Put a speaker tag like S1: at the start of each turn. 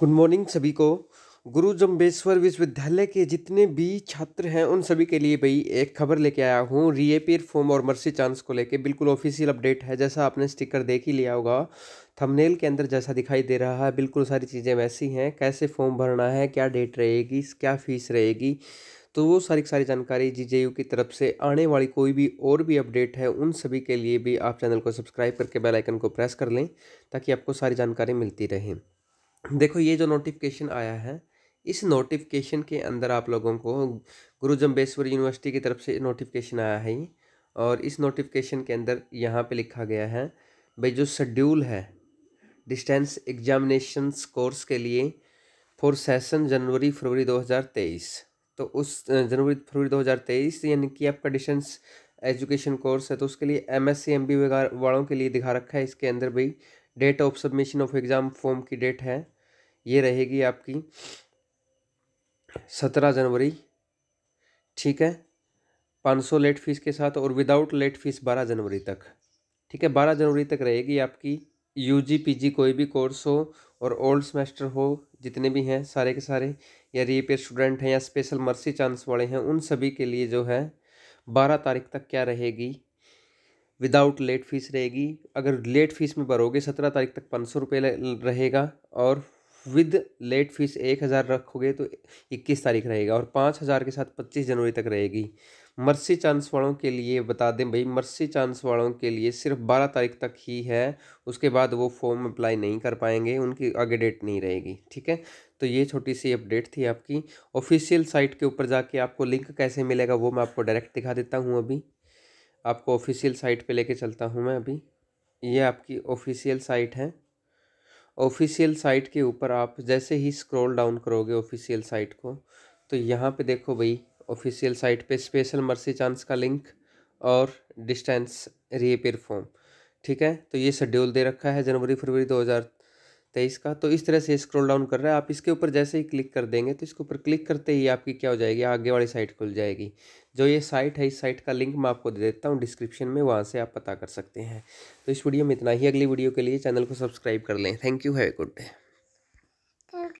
S1: good morning सभी को गुरु जम्बेश्वर विश्वविद्यालय के जितने भी छात्र हैं उन सभी के लिए भाई एक खबर लेके आया हूँ रीएपियर फॉर्म और मर्सी चांस को लेके बिल्कुल ऑफिशियल अपडेट है जैसा आपने स्टिकर देख ही लिया होगा थंबनेल के अंदर जैसा दिखाई दे रहा है बिल्कुल सारी चीज़ें वैसी हैं कैसे फॉर्म भरना है क्या डेट रहेगी क्या फ़ीस रहेगी तो वो सारी सारी जानकारी जी जे की तरफ से आने वाली कोई भी और भी अपडेट है उन सभी के लिए भी आप चैनल को सब्सक्राइब करके बेल आइकन को प्रेस कर लें ताकि आपको सारी जानकारी मिलती रहें देखो ये जो नोटिफिकेशन आया है इस नोटिफिकेशन के अंदर आप लोगों को गुरु जम्बेश्वर यूनिवर्सिटी की तरफ से नोटिफिकेशन आया है और इस नोटिफिकेशन के अंदर यहाँ पे लिखा गया है भाई जो शेड्यूल है डिस्टेंस एग्जामिनेशन कोर्स के लिए फॉर सेशन जनवरी फरवरी 2023 तो उस जनवरी फरवरी 2023 यानी कि आपका डिस्टेंस एजुकेशन कोर्स है तो उसके लिए M S C M B वालों के लिए दिखा रखा है इसके अंदर भाई date of submission of exam form की डेट है ये रहेगी आपकी सत्रह जनवरी ठीक है पाँच सौ लेट फीस के साथ और विदाउट लेट फीस बारह जनवरी तक ठीक है बारह जनवरी तक रहेगी आपकी यू जी पी जी कोई भी कोर्स हो और ओल्ड सेमेस्टर हो जितने भी हैं सारे के सारे या रीपेयर स्टूडेंट हैं या स्पेशल मर्सी चांस वाले हैं उन सभी के लिए जो है बारह तारीख तक क्या रहेगी विदाउट लेट फीस रहेगी अगर लेट फीस में भरोगे सत्रह तारीख तक पाँच सौ रुपये रहेगा और विद लेट फीस एक हज़ार रखोगे तो इक्कीस तारीख रहेगा और पाँच हज़ार के साथ पच्चीस जनवरी तक रहेगी मर्सी चांस वालों के लिए बता दें भाई मर्सी चांस वालों के लिए सिर्फ बारह तारीख तक ही है उसके बाद वो फॉर्म अप्लाई नहीं कर पाएंगे उनकी आगे डेट नहीं रहेगी ठीक है तो ये छोटी सी अपडेट थी आपकी ऑफिशियल साइट के ऊपर जाके आपको लिंक कैसे मिलेगा वो मैं आपको डायरेक्ट दिखा देता हूँ अभी आपको ऑफिशियल साइट पर ले चलता हूँ मैं अभी ये आपकी ऑफिशियल साइट है ऑफिशियल साइट के ऊपर आप जैसे ही स्क्रॉल डाउन करोगे ऑफिशियल साइट को तो यहाँ पे देखो भाई ऑफिशियल साइट पे स्पेशल मर्सी चांस का लिंक और डिस्टेंस रिपेयर फॉर्म ठीक है तो ये शेड्यूल दे रखा है जनवरी फरवरी हज़ार तेईस का तो इस तरह से स्क्रॉल डाउन कर रहा है आप इसके ऊपर जैसे ही क्लिक कर देंगे तो इसके ऊपर क्लिक करते ही आपकी क्या हो जाएगी आगे वाली साइट खुल जाएगी जो ये साइट है इस साइट का लिंक मैं आपको दे देता हूँ डिस्क्रिप्शन में वहाँ से आप पता कर सकते हैं तो इस वीडियो में इतना ही अगली वीडियो के लिए चैनल को सब्सक्राइब कर लें thank you have a good day